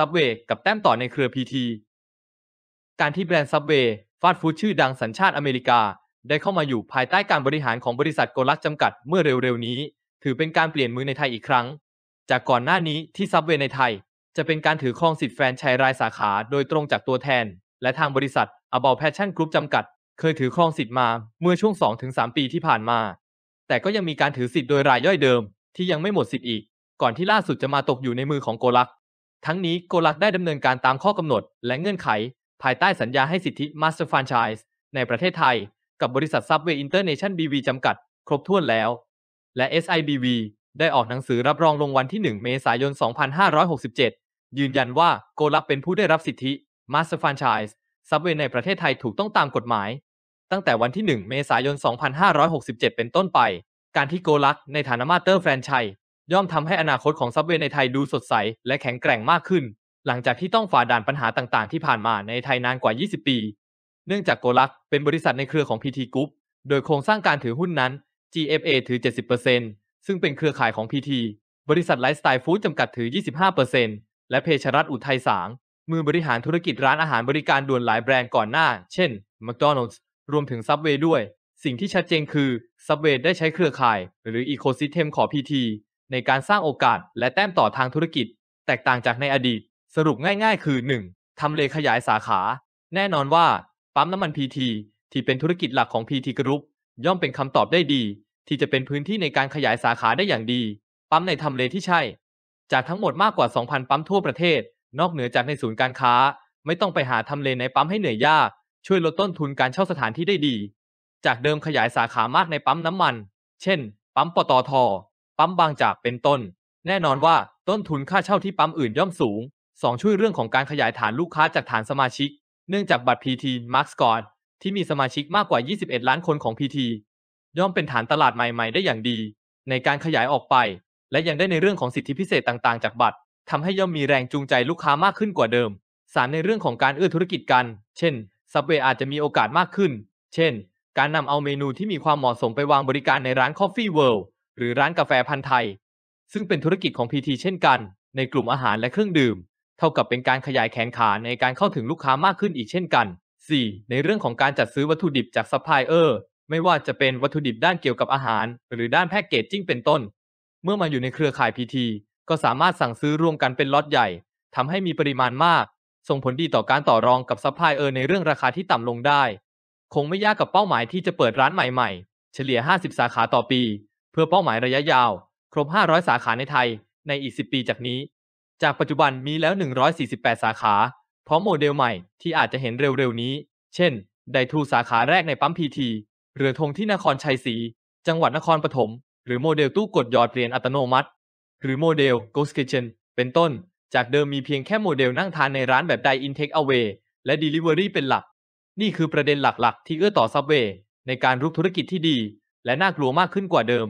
ซับเวย์กับแต้มต่อในเครือทีการที่แบรนด์ซับเวย์ฟาสต์ฟู้ดชื่อดังสัญชาติอเมริกา ได้เข้ามาอยู่ภายใต้การบริหารของบริษัทโกลักจำกัดเมื่อเร็วๆนี้ ถือเป็นการเปลี่ยนมือในไทยอีกครั้ง จากก่อนหน้านี้ที่ซับเวย์ในไทย จะเป็นการถือครองสิทธิ์แฟรนไชส์รายสาขาโดยตรงจากตัวแทน และทางบริษัทอเบลแพชชั่นกรุ๊ปจำกัด เคยถือครองสิทธิ์มาเมื่อช่วง 2-3 ปีที่ผ่านมา แต่ก็ยังมีการถือสิทธิ์โดยรายย่อยเดิม ที่ยังไม่หมดสิทธิ์อีกก่อนที่ล่าสุดจะมาตกอยู่ในมือของโกลักทั้งนี้โกลักได้ดำเนินการตามข้อกำหนดและเงื่อนไขภายใต้สัญญาให้สิทธิมาสเตอร์ฟรนไชส์ในประเทศไทยกับบริษัทซับเวย์อินเตอร์เนชั่นบีวีจำกัดครบถ้วนแล้ว และ SIBV ได้ออกหนังสือรับรองลงวันที่ 1 เมษายน 2567 ยืนยันว่าโกลักเป็นผู้ได้รับสิทธิมาสเตอร์ฟรนไชส์ซับเวย์ในประเทศไทยถูกต้องตามกฎหมาย ตั้งแต่วันที่ 1 เมษายน 2567 เป็นต้นไป การที่โกลักในฐานะมาสเตอร์แฟรนไชส์ย่อมทำให้อนาคตของซับเวย์ในไทยดูสดใส และแข็งแกร่งมากขึ้น หลังจากที่ต้องฝ่าด่านปัญหาต่าง ๆ ที่ผ่านมาในไทยนานกว่า 20 ปี เนื่องจากโกลักเป็นบริษัทในเครือของ PT Group โดยโครงสร้างการถือหุ้นนั้น GFA ถือ 70%ซึ่งเป็นเครือข่ายของ PT บริษัทไลฟ์สไตล์ฟู้ดจำกัดถือ 25%และเพชรัตอุทัยสางมือบริหารธุรกิจร้านอาหารบริการด่วนหลายแบรนด์ก่อนหน้า เช่น McDonald's รวมถึงซับเวย์ด้วย สิ่งที่ชัดเจนคือซับเวย์ได้ใช้เครือข่าย หรืออีโคซิสเต็มของ PT ในการสร้างโอกาสและแต้มต่อทางธุรกิจแตกต่างจากในอดีต สรุปง่ายๆคือ 1. ทำเลขยายสาขา แน่นอนว่า ปั๊มน้ำมันพีทีที่เป็นธุรกิจหลักของพีทีกรุ๊ปย่อมเป็นคำตอบได้ดี ที่จะเป็นพื้นที่ในการขยายสาขาได้อย่างดี ปั๊มในทำเลที่ใช่ จากทั้งหมดมากกว่า 2,000 ปั๊มทั่วประเทศ นอกเหนือจากในศูนย์การค้า ไม่ต้องไปหาทำเลในปั๊มให้เหนื่อยยากช่วยลดต้นทุนการเช่าสถานที่ได้ดี จากเดิมขยายสาขามากในปั๊มน้ำมัน เช่น ปั๊มปตทปั๊มบางจากเป็นต้น แน่นอนว่าต้นทุนค่าเช่าที่ปั๊มอื่นย่อมสูง 2 ช่วยเรื่องของการขยายฐานลูกค้าจากฐานสมาชิก เนื่องจากบัตร PT Max ก่อนที่มีสมาชิกมากกว่า 21 ล้านคนของ PT ย่อมเป็นฐานตลาดใหม่ๆ ได้อย่างดี ในการขยายออกไป และยังได้ในเรื่องของสิทธิพิเศษต่างๆ จากบัตร ทำให้ย่อมมีแรงจูงใจลูกค้ามากขึ้นกว่าเดิม สารในเรื่องของการเอื้อธุรกิจกัน เช่นซับเวย์อาจจะมีโอกาสมากขึ้น เช่น การนำเอาเมนูที่มีความเหมาะสมไปวางบริการในร้าน Coffee World หรือร้านกาแฟพันธ์ไทย ซึ่งเป็นธุรกิจของ PT เช่นกัน ในกลุ่มอาหารและเครื่องดื่ม เท่ากับเป็นการขยายแขนขาในการเข้าถึงลูกค้ามากขึ้นอีกเช่นกัน 4. ในเรื่องของการจัดซื้อวัตถุดิบจากซัพพลายเออร์ ไม่ว่าจะเป็นวัตถุดิบด้านเกี่ยวกับอาหาร หรือด้านแพคเกจจิ้งเป็นต้น เมื่อมาอยู่ในเครือข่าย PT ก็สามารถสั่งซื้อรวมกันเป็นล็อตใหญ่ ทำให้มีปริมาณมากส่งผลดีต่อการต่อรองกับซัพพลายเออร์ ในเรื่องราคาที่ต่ำลงได้ คงไม่ยากกับเป้าหมายที่จะเปิดร้านใหม่ๆ เฉลี่ย50สาขาต่อปีเพื่อเป้าหมายระยะยาว ครบ 500 สาขาในไทยในอีก 10 ปีจากนี้ จากปัจจุบันมีแล้ว 148 สาขา พร้อมโมเดลใหม่ที่อาจจะเห็นเร็วๆนี้ เช่น ไดทูสาขาแรกในปั๊มพีทีเรือธงที่นครชัยศรีจังหวัดนครปฐม หรือโมเดลตู้กดหยอดเปลี่ยนอัตโนมัติ หรือโมเดล Ghost Kitchen เป็นต้นจากเดิมมีเพียงแค่โมเดลนั่งทานในร้านแบบ Dine In Take Away และ Delivery เป็นหลักนี่คือประเด็นหลักๆ ที่เอื้อต่อซับเวในการรุกธุรกิจที่ดีและน่ากลัวมากขึ้นกว่าเดิม